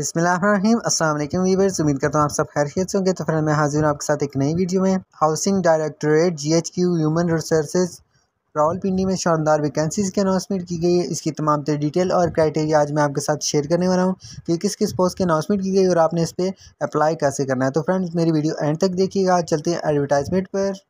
अस्सलाम वालेकुम वीवर्स उम्मीद करता हूँ आप सब खैरियत होंगे तो फिर मैं हाजिर हूँ आपके साथ एक नई वीडियो में housing directorate G H Q human resources Rawalpindi में शानदार वैकेंसीज़ की अनाउंसमेंट की गई है इसकी तमाम तरह डिटेल और क्राइटेरिया आज मैं आपके साथ शेयर करने वाला हूँ कि किस किस पोस्ट की अनाउंसमेंट की गई और आपने इस पर अप्लाई कैसे करना है तो फ्रेंड्स मेरी वीडियो एंड तक देखिएगा चलते हैं एडवर्टाइजमेंट पर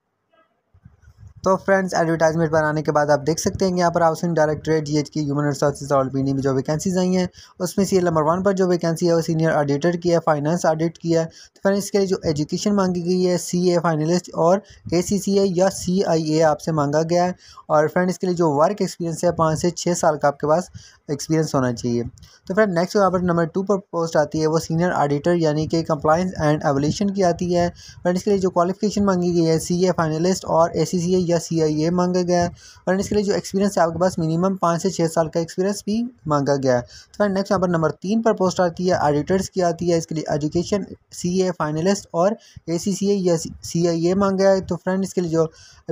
तो फ्रेंड्स एडवर्टाइजमेंट बनाने के बाद आप देख सकते हैं यहाँ पर housing directorate G H Q human resources और पी में जो वैकेंसीज आई हैं उसमें सी नंबर वन पर जो वैकेंसी है वो सीनियर ऑडिटर की है फाइनेंस ऑडिट की है तो फ्रेंड्स इसके लिए जो एजुकेशन मांगी गई है सी ए फाइनलिस्ट और ए सी सी ए या सी आई ए आपसे मांगा गया है और फ्रेंड इसके लिए जो वर्क एक्सपीरियंस है पाँच से छः साल का आपके पास एक्सपीरियंस होना चाहिए तो फ्रेंड नेक्स्ट यहाँ पर नंबर टू पर पोस्ट आती है वो सीनियर ऑडिटर यानी कि कंप्लाइंस एंड एवोल्यूशन की आती है फ्रेंड इसके लिए जो क्वालिफिकेशन मांगी गई है सी ए फाइनलिस्ट और ए सी सी ए या सी आई ए मांगा गया है और इसके लिए जो एक्सपीरियंस है आपके पास मिनिमम पाँच से छः साल का एक्सपीरियंस भी मांगा गया है तो फ्रेंड नेक्स्ट यहाँ पर नंबर तीन पर पोस्ट आती है ऑडिटर्स की आती है इसके लिए एजुकेशन सी ए फाइनलिस्ट और ए सी सी ए या सी आई ए मांगा है तो फ्रेंड इसके लिए जो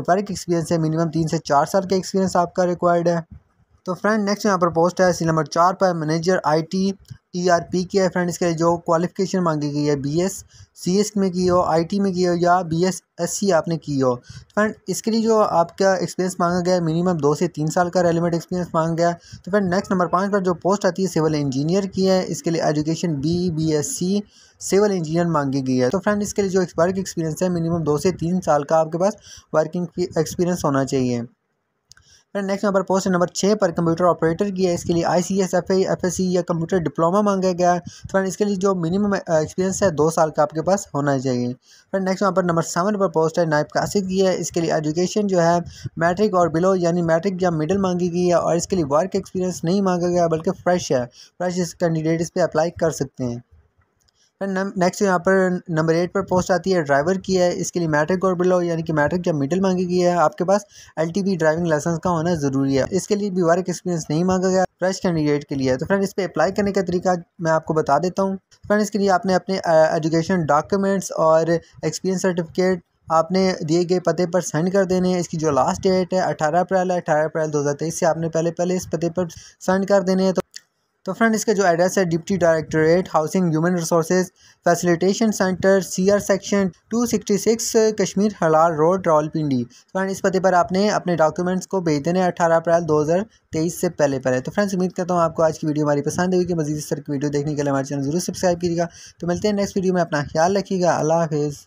वर्क एक्सपीरियंस है मिनिमम तीन से चार साल का एक्सपीरियंस आपका रिक्वायर्ड है तो फ्रेंड नेक्स्ट यहाँ पर पोस्ट है सी नंबर चार पर manager IT T R P की है फ्रेंड्स के जो क्वालिफिकेशन मांगी गई है बी एस सी एस में की हो आई टी में की हो या बी एस एस सी आपने की हो फ्रेंड इसके लिए जो आपका एक्सपीरियंस मांगा गया मिनिमम दो से तीन साल का रेलिमेंट एक्सपीरियंस मांगा गया तो फ्रेंड नेक्स्ट नंबर पाँच पर जो पोस्ट आती है सिविल इंजीनियर की है इसके लिए education B B S C civil engineer मांगी गई है तो फ्रेंड इसके लिए जो वर्क एक्सपीरियंस है मिनिमम दो से तीन साल का आपके पास वर्किंग एक्सपीरियंस होना चाहिए फिर नेक्स्ट नंबर पर पोस्ट नंबर छः पर कंप्यूटर ऑपरेटर की है इसके लिए I C S F I F S C या कंप्यूटर डिप्लोमा मांगा गया है फ्रेंड तो इसके लिए जो मिनिमम एक्सपीरियंस uh, है दो साल का आपके पास होना चाहिए फिर नेक्स्ट वहाँ पर नंबर सेवन पर पोस्ट है नाइब कासिद की है इसके लिए एजुकेशन जो है मैट्रिक और बिलो यानी मैट्रिक या मिडिल मांगी गई है और इसके लिए वर्क एक्सपीरियंस नहीं मांगा गया बल्कि फ्रेश है फ्रेश इस कैंडिडेट इस पर अप्लाई कर सकते हैं फिर नेक्स्ट यहाँ पर नंबर एट पर पोस्ट आती है ड्राइवर की है इसके लिए मैट्रिक और बिलो यानी कि मैट्रिक या मिडिल मांगी गई है आपके पास एल ड्राइविंग लाइसेंस का होना ज़रूरी है इसके लिए भी वर्क एक्सपीरियंस नहीं मांगा गया फ्रेश कैंडिडेट के लिए तो फ्रेंड इस पर अप्लाई करने का तरीका मैं आपको बता देता हूँ फ्रेंड इसके लिए आपने अपने एजुकेशन डॉक्यूमेंट्स और एक्सपीरियंस सर्टिफिकेट आपने दिए गए पते पर सेंड कर देने हैं इसकी जो लास्ट डेट है अठारह अप्रैल है अठारह अप्रैल 2023 से आपने पहले पहले इस पते पर सेंड कर देने हैं तो तो फ्रेंड इसका जो एड्रेस है deputy directorate housing human resources facilitation centre CR section 266 Kashmir हलाल रोड रावलपिंडी तो फ्रेंड इस पते पर आपने अपने डॉक्यूमेंट्स को भेज देने अठारह अप्रैल 2023 से पहले पहले तो फ्रेंड्स उम्मीद करता हूँ आपको आज की वीडियो हमारी पसंद होगी मजीद इस तरह की वीडियो देखने के लिए हमारे चैनल जरूर सब्सक्राइब कीजिएगा तो मिलते हैं नेक्स्ट वीडियो में अपना ख्याल रखिएगा अल्लाह हाफिज़